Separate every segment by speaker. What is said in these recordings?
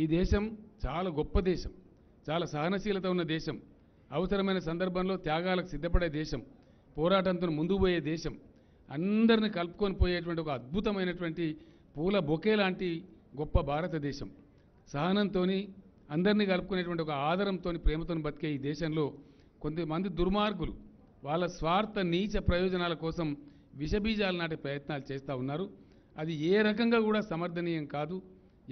Speaker 1: ఈ దేశం చాలా గొప్ప దేశం చాలా సహనశీలత ఉన్న దేశం అవసరమైన సందర్భంలో త్యాగాలకు సిద్ధపడే దేశం పోరాటంతో ముందు పోయే దేశం అందరినీ కలుపుకొని పోయేటువంటి ఒక అద్భుతమైనటువంటి పూల బొకే లాంటి గొప్ప భారతదేశం సహనంతో అందరినీ కలుపుకునేటువంటి ఒక ఆదరంతో ప్రేమతో బతికే ఈ దేశంలో కొంతమంది దుర్మార్గులు వాళ్ళ స్వార్థ నీచ ప్రయోజనాల కోసం విషబీజాలు నాటే ప్రయత్నాలు చేస్తూ ఉన్నారు అది ఏ రకంగా కూడా సమర్థనీయం కాదు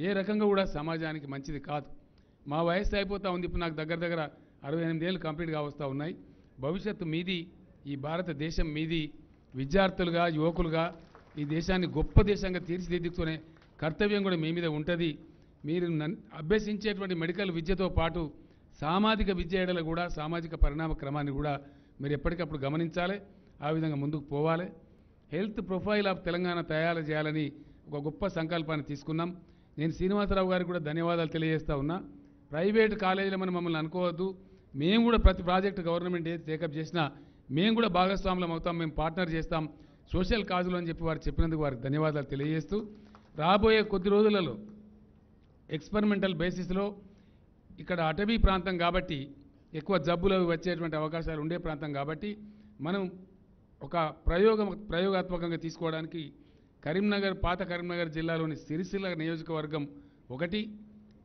Speaker 1: ఏ రకంగా కూడా సమాజానికి మంచిది కాదు మా వయస్సు అయిపోతూ ఉంది ఇప్పుడు నాకు దగ్గర దగ్గర అరవై ఎనిమిదేళ్ళు కంప్లీట్ కావస్తూ ఉన్నాయి భవిష్యత్తు మీది ఈ భారతదేశం మీది విద్యార్థులుగా యువకులుగా ఈ దేశాన్ని గొప్ప దేశంగా తీర్చిదిద్దుకునే కర్తవ్యం కూడా మీ మీద ఉంటుంది మీరు అభ్యసించేటువంటి మెడికల్ విద్యతో పాటు సామాజిక విద్య ఏడలో కూడా సామాజిక పరిణామ క్రమాన్ని కూడా మీరు ఎప్పటికప్పుడు గమనించాలి ఆ విధంగా ముందుకు పోవాలి హెల్త్ ప్రొఫైల్ ఆఫ్ తెలంగాణ తయారు చేయాలని ఒక గొప్ప సంకల్పాన్ని తీసుకున్నాం నేను శ్రీనివాసరావు గారికి కూడా ధన్యవాదాలు తెలియజేస్తా ఉన్నా ప్రైవేట్ కాలేజీలు మనం మమ్మల్ని అనుకోవద్దు మేము కూడా ప్రతి ప్రాజెక్ట్ గవర్నమెంట్ ఏది టేకప్ చేసినా మేము కూడా భాగస్వాములం అవుతాం మేము పార్ట్నర్ చేస్తాం సోషల్ కాజులు అని చెప్పి వారు చెప్పినందుకు వారికి ధన్యవాదాలు తెలియజేస్తూ రాబోయే కొద్ది రోజులలో ఎక్స్పెరిమెంటల్ బేసిస్లో ఇక్కడ అటవీ ప్రాంతం కాబట్టి ఎక్కువ జబ్బులు వచ్చేటువంటి అవకాశాలు ఉండే ప్రాంతం కాబట్టి మనం ఒక ప్రయోగం ప్రయోగాత్మకంగా తీసుకోవడానికి కరీంనగర్ పాత కరీంనగర్ జిల్లాలోని సిరిసిల్ల నియోజకవర్గం ఒకటి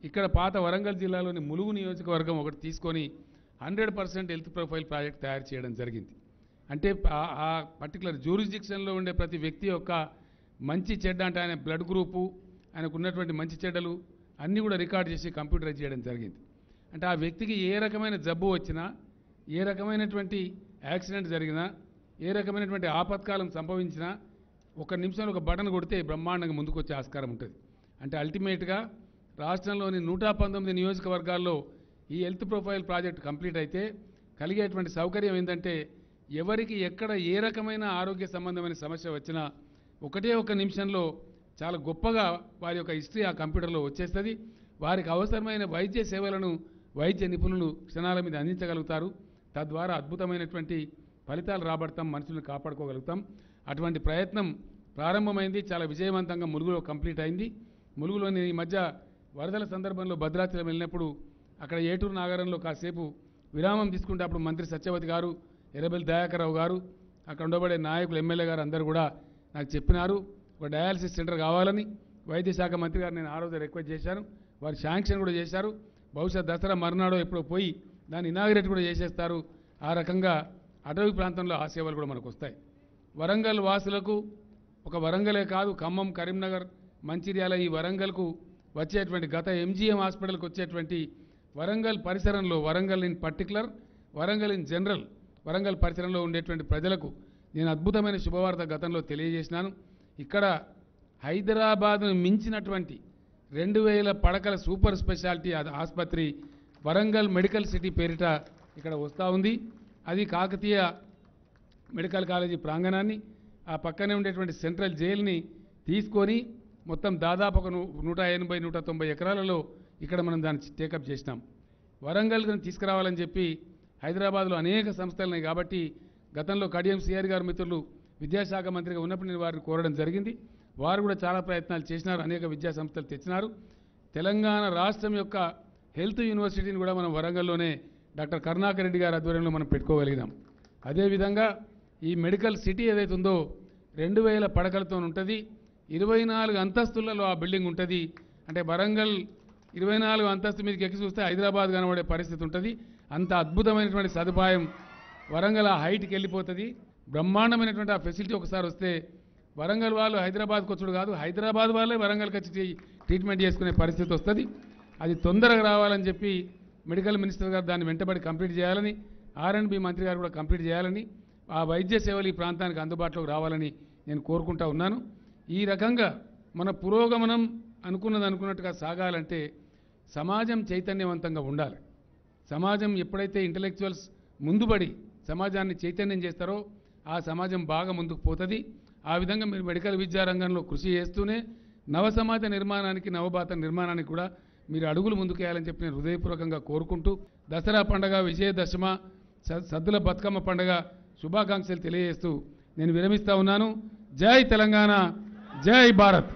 Speaker 1: ఇక్కడ పాత వరంగల్ జిల్లాలోని ములుగు నియోజకవర్గం ఒకటి తీసుకొని hundred percent health profile project తయారు చేయడం జరిగింది అంటే ఆ పర్టికులర్ జ్యూరిస్డిక్షన్లో ఉండే ప్రతి వ్యక్తి యొక్క మంచి చెడ్డ అంటే ఆయన బ్లడ్ గ్రూపు ఆయనకు ఉన్నటువంటి మంచి చెడ్డలు అన్నీ కూడా రికార్డ్ చేసి కంప్యూటరైజ్ చేయడం జరిగింది అంటే ఆ వ్యక్తికి ఏ రకమైన జబ్బు వచ్చినా ఏ రకమైనటువంటి యాక్సిడెంట్ జరిగినా ఏ రకమైనటువంటి ఆపత్కాలం సంభవించినా ఒక నిమిషం ఒక బటన్ కొడితే బ్రహ్మాండంగా ముందుకు వచ్చే ఆస్కారం ఉంటుంది అంటే అల్టిమేట్గా రాష్ట్రంలోని నూట పంతొమ్మిది నియోజకవర్గాల్లో ఈ హెల్త్ ప్రొఫైల్ ప్రాజెక్ట్ కంప్లీట్ అయితే కలిగేటువంటి సౌకర్యం ఏంటంటే ఎవరికి ఎక్కడ ఏ రకమైన ఆరోగ్య సంబంధమైన సమస్య వచ్చినా ఒకటే ఒక నిమిషంలో చాలా గొప్పగా వారి యొక్క హిస్టరీ ఆ కంప్యూటర్లో వచ్చేస్తుంది వారికి అవసరమైన వైద్య సేవలను వైద్య నిపుణులు క్షణాల మీద అందించగలుగుతారు తద్వారా అద్భుతమైనటువంటి ఫలితాలు రాబడతాం మనుషులను కాపాడుకోగలుగుతాం అటువంటి ప్రయత్నం ప్రారంభమైంది చాలా విజయవంతంగా ములుగులో కంప్లీట్ అయింది ములుగులోని ఈ మధ్య వరదల సందర్భంలో భద్రాచలం వెళ్ళినప్పుడు అక్కడ ఏటూరు నాగారంలో కాసేపు విరామం తీసుకుంటే అప్పుడు మంత్రి సత్యవతి గారు ఎర్రబెల్లి దయాకర్రావు గారు అక్కడ ఉండబడే నాయకులు ఎమ్మెల్యే గారు అందరూ కూడా నాకు చెప్పినారు ఒక డయాలసిస్ సెంటర్ కావాలని వైద్య శాఖ మంత్రి గారు నేను ఆ రోజు రిక్వెస్ట్ చేశాను వారు శాంక్షన్ కూడా చేశారు బహుశా దసరా మర్నాడో ఎప్పుడో పోయి దాన్ని ఇనాగ్రేట్ కూడా చేసేస్తారు ఆ రకంగా అటవీ ప్రాంతంలో ఆ సేవలు కూడా మనకు వస్తాయి వరంగల్ వాసులకు ఒక వరంగలే కాదు ఖమ్మం కరీంనగర్ మంచిర్యాల ఈ వరంగల్కు వచ్చేటువంటి గత ఎంజీఎం హాస్పిటల్కి వచ్చేటువంటి వరంగల్ పరిసరంలో Warangal in particular Warangal in general Warangal పరిసరంలో ఉండేటువంటి ప్రజలకు నేను అద్భుతమైన శుభవార్త గతంలో తెలియజేసినాను ఇక్కడ హైదరాబాద్ను మించినటువంటి రెండు వేల పడకల సూపర్ స్పెషాలిటీ ఆసుపత్రి వరంగల్ మెడికల్ సిటీ పేరిట ఇక్కడ వస్తూ ఉంది అది కాకతీయ మెడికల్ కాలేజీ ప్రాంగణాన్ని ఆ పక్కనే ఉండేటువంటి సెంట్రల్ జైల్ని తీసుకొని మొత్తం దాదాపు ఒక నూట ఎనభై నూట తొంభై ఎకరాలలో ఇక్కడ మనం దాన్ని టేకప్ చేసినాం వరంగల్ని తీసుకురావాలని చెప్పి హైదరాబాద్లో అనేక సంస్థలు ఉన్నాయి కాబట్టి గతంలో కడియం సిఆర్ గారు మిత్రులు విద్యాశాఖ మంత్రిగా ఉన్నప్పుడు నేను వారిని కోరడం జరిగింది వారు కూడా చాలా ప్రయత్నాలు చేసినారు అనేక విద్యా సంస్థలు తెచ్చినారు తెలంగాణ రాష్ట్రం యొక్క హెల్త్ యూనివర్సిటీని కూడా మనం వరంగల్లోనే డాక్టర్ కరుణాకర్ రెడ్డి గారి ఆధ్వర్యంలో మనం పెట్టుకోగలిగినాం అదేవిధంగా ఈ మెడికల్ సిటీ ఏదైతే ఉందో రెండు వేల పడకలతో ఉంటుంది ఇరవై నాలుగు అంతస్తులలో ఆ బిల్డింగ్ ఉంటుంది అంటే వరంగల్ ఇరవై నాలుగు అంతస్తు మీదకి ఎక్కి చూస్తే హైదరాబాద్ కనబడే పరిస్థితి ఉంటుంది అంత అద్భుతమైనటువంటి సదుపాయం వరంగల్ ఆ హైట్కి వెళ్ళిపోతుంది బ్రహ్మాండమైనటువంటి ఆ ఫెసిలిటీ ఒకసారి వస్తే వరంగల్ వాళ్ళు హైదరాబాద్కి వచ్చుడు కాదు హైదరాబాద్ వాళ్ళే వరంగల్కి వచ్చి ట్రీట్మెంట్ చేసుకునే పరిస్థితి వస్తుంది అది తొందరగా రావాలని చెప్పి మెడికల్ మినిస్టర్ గారు దాన్ని వెంటబడి కంప్లీట్ చేయాలని బి మంత్రి గారు కూడా కంప్లీట్ చేయాలని ఆ వైద్య సేవలు ఈ ప్రాంతానికి అందుబాటులోకి రావాలని నేను కోరుకుంటా ఉన్నాను ఈ రకంగా మన పురోగమనం అనుకున్నది అనుకున్నట్టుగా సాగాలంటే సమాజం చైతన్యవంతంగా ఉండాలి సమాజం ఎప్పుడైతే ఇంటలెక్చువల్స్ ముందుబడి సమాజాన్ని చైతన్యం చేస్తారో ఆ సమాజం బాగా ముందుకు పోతుంది ఆ విధంగా మీరు మెడికల్ విద్యా రంగంలో కృషి చేస్తూనే నవ సమాజ నిర్మాణానికి నవభారత నిర్మాణానికి కూడా మీరు అడుగులు ముందుకు వేయాలని చెప్పి నేను హృదయపూర్వకంగా కోరుకుంటూ దసరా పండగ విజయదశమ సద్దుల బతుకమ్మ పండగ శుభాకాంక్షలు తెలియజేస్తూ నేను విరమిస్తా ఉన్నాను జై తెలంగాణ జై భారత్